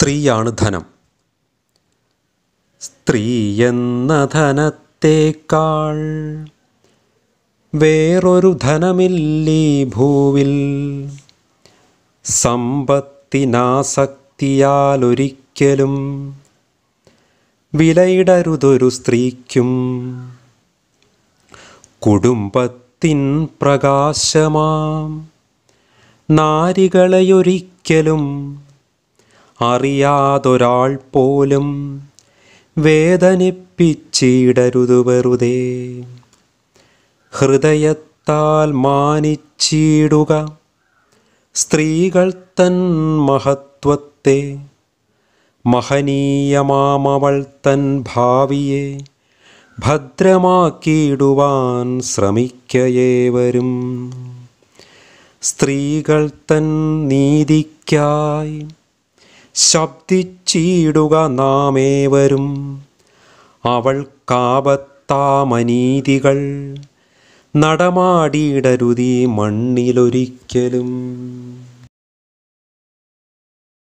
സ്ത്രീയാണ് ധനം സ്ത്രീ എന്ന ധനത്തേക്കാൾ വേറൊരു ധനമില്ലീ ഭൂവിൽ സമ്പത്തിനാസക്തിയാലൊരിക്കലും വിലയിടരുതൊരു സ്ത്രീക്കും കുടുംബത്തിൻ പ്രകാശമാം നാരികളെയൊരിക്കലും അറിയാതൊരാൾ പോലും വേദനിപ്പിച്ചിടരുത് വെറുതെ ഹൃദയത്താൽ മാനിച്ചിടുക സ്ത്രീകൾ തൻ മഹത്വത്തെ മഹനീയമാമവൾ തൻ ഭാവിയെ ഭദ്രമാക്കിയിടുവാൻ ശ്രമിക്കയേവരും സ്ത്രീകൾ തൻ നീതിക്കായി ശബ്ദിച്ചിടുക നാമേവരും അവൾക്കാപത്താമനീതികൾ നടമാടിയിടരുതി മണ്ണിലൊരിക്കലും